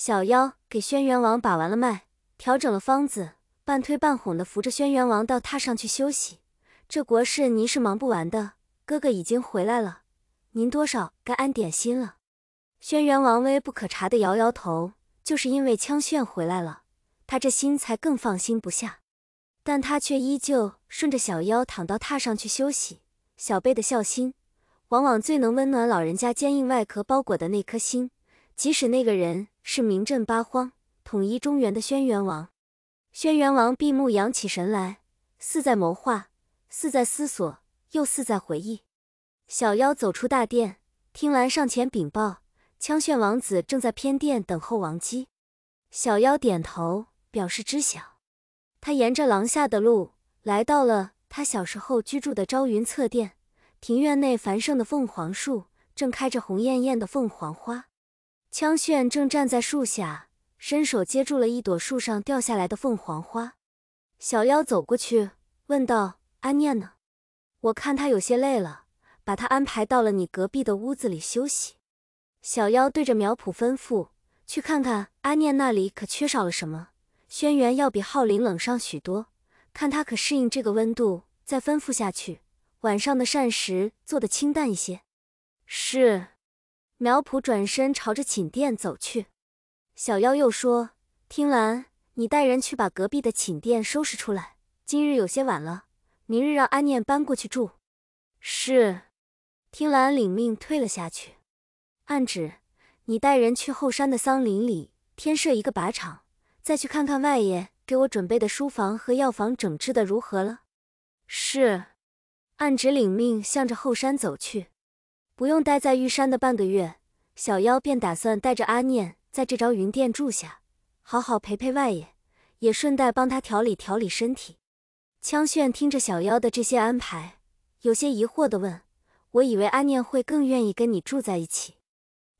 小妖给轩辕王把完了脉，调整了方子，半推半哄的扶着轩辕王到榻上去休息。这国事您是忙不完的，哥哥已经回来了，您多少该安点心了。轩辕王微不可察的摇摇头，就是因为枪炫回来了，他这心才更放心不下。但他却依旧顺着小妖躺到榻上去休息。小辈的孝心，往往最能温暖老人家坚硬外壳包裹的那颗心。即使那个人是名震八荒、统一中原的轩辕王。轩辕王闭目养起神来，似在谋划，似在思索，又似在回忆。小妖走出大殿，听兰上前禀报：枪炫王子正在偏殿等候王姬。小妖点头表示知晓。他沿着廊下的路来到了他小时候居住的朝云侧殿。庭院内繁盛的凤凰树正开着红艳艳的凤凰花。枪炫正站在树下，伸手接住了一朵树上掉下来的凤凰花。小妖走过去问道：“阿念呢？我看他有些累了，把他安排到了你隔壁的屋子里休息。”小妖对着苗圃吩咐：“去看看阿念那里可缺少了什么。轩辕要比浩林冷上许多，看他可适应这个温度。再吩咐下去，晚上的膳食做的清淡一些。”是。苗圃转身朝着寝殿走去，小妖又说：“听兰，你带人去把隔壁的寝殿收拾出来。今日有些晚了，明日让安念搬过去住。”“是。”听兰领命退了下去。暗指：“你带人去后山的桑林里添设一个靶场，再去看看外爷给我准备的书房和药房整治的如何了。”“是。”暗指领命，向着后山走去。不用待在玉山的半个月，小妖便打算带着阿念在这朝云殿住下，好好陪陪外爷，也顺带帮他调理调理身体。羌炫听着小妖的这些安排，有些疑惑的问：“我以为阿念会更愿意跟你住在一起。”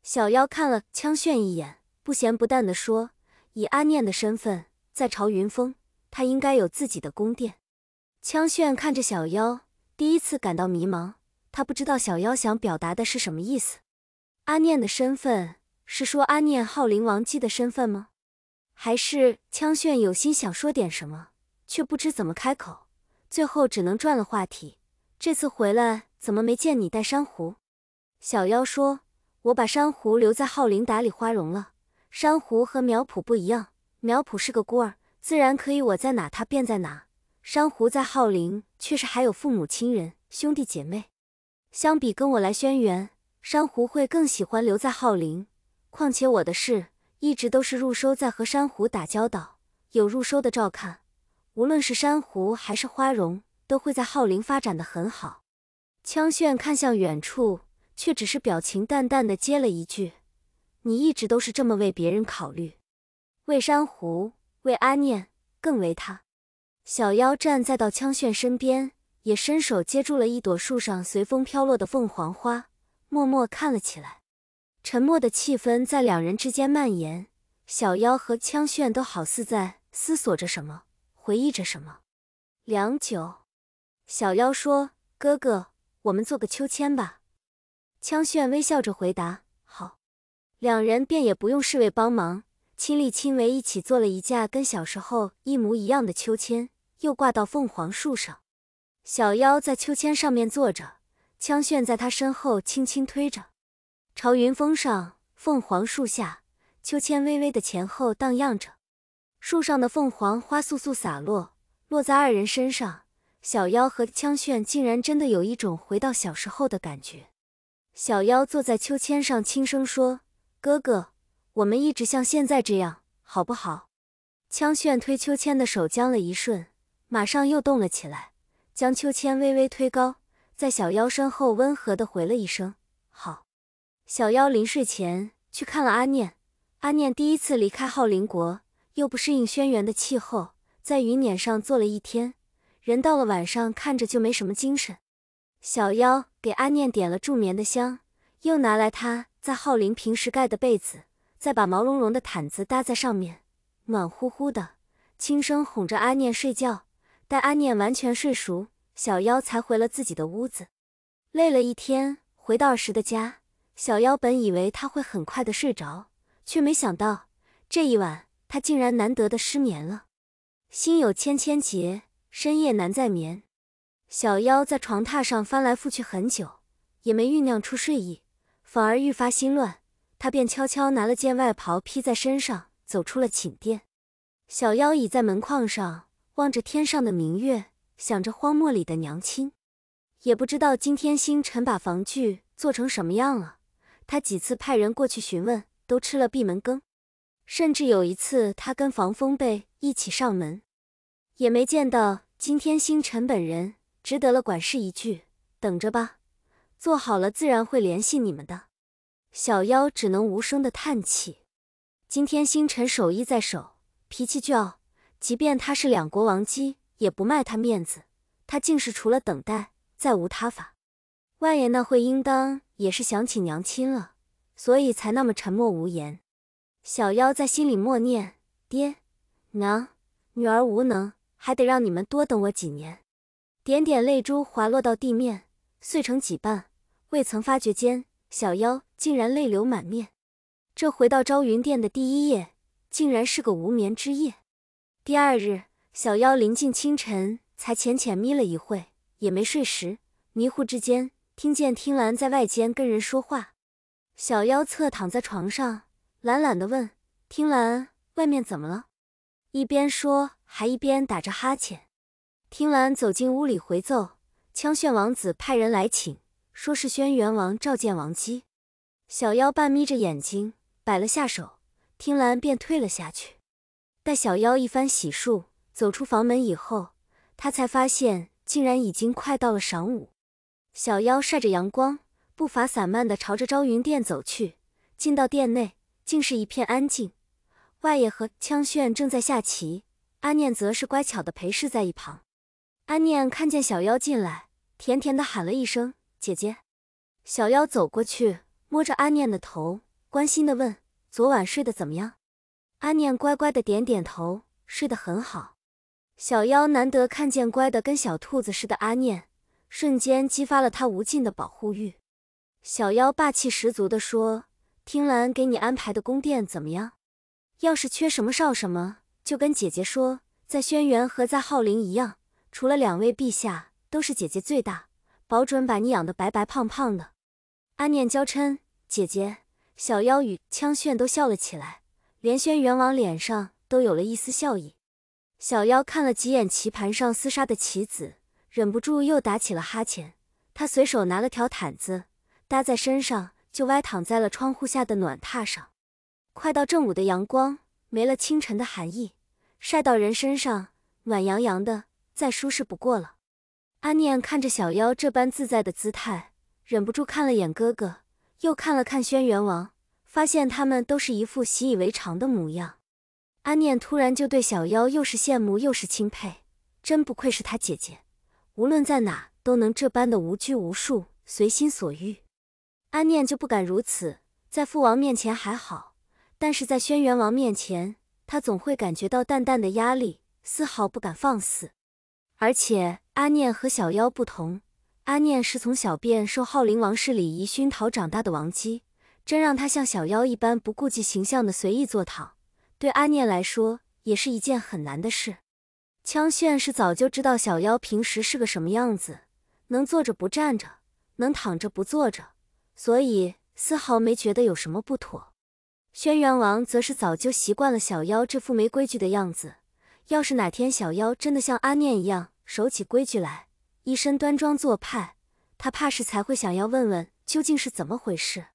小妖看了羌炫一眼，不咸不淡的说：“以阿念的身份，在朝云峰，他应该有自己的宫殿。”羌炫看着小妖，第一次感到迷茫。他不知道小妖想表达的是什么意思。阿念的身份是说阿念浩灵王姬的身份吗？还是枪炫有心想说点什么，却不知怎么开口，最后只能转了话题。这次回来怎么没见你带珊瑚？小妖说：“我把珊瑚留在浩灵打理花容了。珊瑚和苗圃不一样，苗圃是个孤儿，自然可以我在哪他便在哪。珊瑚在浩灵却是还有父母亲人兄弟姐妹。”相比跟我来轩辕珊瑚会更喜欢留在浩林，况且我的事一直都是入收在和珊瑚打交道，有入收的照看，无论是珊瑚还是花荣，都会在浩林发展的很好。枪炫看向远处，却只是表情淡淡的接了一句：“你一直都是这么为别人考虑，为珊瑚，为阿念，更为他。”小妖站在到枪炫身边。也伸手接住了一朵树上随风飘落的凤凰花，默默看了起来。沉默的气氛在两人之间蔓延，小妖和枪炫都好似在思索着什么，回忆着什么。良久，小妖说：“哥哥，我们做个秋千吧。”枪炫微笑着回答：“好。”两人便也不用侍卫帮忙，亲力亲为一起做了一架跟小时候一模一样的秋千，又挂到凤凰树上。小妖在秋千上面坐着，枪炫在他身后轻轻推着，朝云峰上凤凰树下，秋千微微的前后荡漾着，树上的凤凰花簌簌洒落，落在二人身上。小妖和枪炫竟然真的有一种回到小时候的感觉。小妖坐在秋千上，轻声说：“哥哥，我们一直像现在这样，好不好？”枪炫推秋千的手僵了一瞬，马上又动了起来。将秋千微微推高，在小妖身后温和地回了一声：“好。”小妖临睡前去看了阿念。阿念第一次离开浩林国，又不适应轩辕的气候，在云辇上坐了一天，人到了晚上看着就没什么精神。小妖给阿念点了助眠的香，又拿来他在浩林平时盖的被子，再把毛茸茸的毯子搭在上面，暖乎乎的，轻声哄着阿念睡觉。待阿念完全睡熟，小妖才回了自己的屋子。累了一天，回到时的家，小妖本以为他会很快的睡着，却没想到这一晚他竟然难得的失眠了。心有千千结，深夜难再眠。小妖在床榻上翻来覆去很久，也没酝酿出睡意，反而愈发心乱。他便悄悄拿了件外袍披在身上，走出了寝殿。小妖倚在门框上。望着天上的明月，想着荒漠里的娘亲，也不知道今天星辰把防具做成什么样了。他几次派人过去询问，都吃了闭门羹。甚至有一次，他跟防风贝一起上门，也没见到今天星辰本人。值得了管事一句：“等着吧，做好了自然会联系你们的。”小妖只能无声的叹气。今天星辰手艺在手，脾气倔。即便他是两国王姬，也不卖他面子。他竟是除了等待再无他法。万爷那会应当也是想起娘亲了，所以才那么沉默无言。小妖在心里默念：爹娘，女儿无能，还得让你们多等我几年。点点泪珠滑落到地面，碎成几瓣。未曾发觉间，小妖竟然泪流满面。这回到朝云殿的第一夜，竟然是个无眠之夜。第二日，小妖临近清晨才浅浅眯了一会，也没睡实。迷糊之间，听见听兰在外间跟人说话。小妖侧躺在床上，懒懒地问：“听兰，外面怎么了？”一边说，还一边打着哈欠。听兰走进屋里回奏：“枪炫王子派人来请，说是轩辕王召见王姬。”小妖半眯着眼睛，摆了下手，听兰便退了下去。在小妖一番洗漱，走出房门以后，他才发现竟然已经快到了晌午。小妖晒着阳光，步伐散漫的朝着朝云殿走去。进到殿内，竟是一片安静。外爷和枪炫正在下棋，阿念则是乖巧的陪侍在一旁。阿念看见小妖进来，甜甜的喊了一声“姐姐”。小妖走过去，摸着阿念的头，关心的问：“昨晚睡得怎么样？”阿念乖乖的点点头，睡得很好。小妖难得看见乖的跟小兔子似的阿念，瞬间激发了他无尽的保护欲。小妖霸气十足的说：“听澜给你安排的宫殿怎么样？要是缺什么少什么，就跟姐姐说。在轩辕和在浩林一样，除了两位陛下，都是姐姐最大，保准把你养的白白胖胖的。”阿念娇嗔：“姐姐。”小妖与枪炫都笑了起来。连轩辕王脸上都有了一丝笑意。小妖看了几眼棋盘上厮杀的棋子，忍不住又打起了哈欠。他随手拿了条毯子搭在身上，就歪躺在了窗户下的暖榻上。快到正午的阳光没了清晨的寒意，晒到人身上暖洋洋的，再舒适不过了。阿念看着小妖这般自在的姿态，忍不住看了眼哥哥，又看了看轩辕王。发现他们都是一副习以为常的模样，阿念突然就对小妖又是羡慕又是钦佩，真不愧是他姐姐，无论在哪都能这般的无拘无束，随心所欲。阿念就不敢如此，在父王面前还好，但是在轩辕王面前，他总会感觉到淡淡的压力，丝毫不敢放肆。而且阿念和小妖不同，阿念是从小便受昊灵王室礼仪熏陶长大的王姬。真让他像小妖一般不顾忌形象的随意坐躺，对阿念来说也是一件很难的事。枪炫是早就知道小妖平时是个什么样子，能坐着不站着，能躺着不坐着，所以丝毫没觉得有什么不妥。轩辕王则是早就习惯了小妖这副没规矩的样子，要是哪天小妖真的像阿念一样守起规矩来，一身端庄做派，他怕是才会想要问问究竟是怎么回事。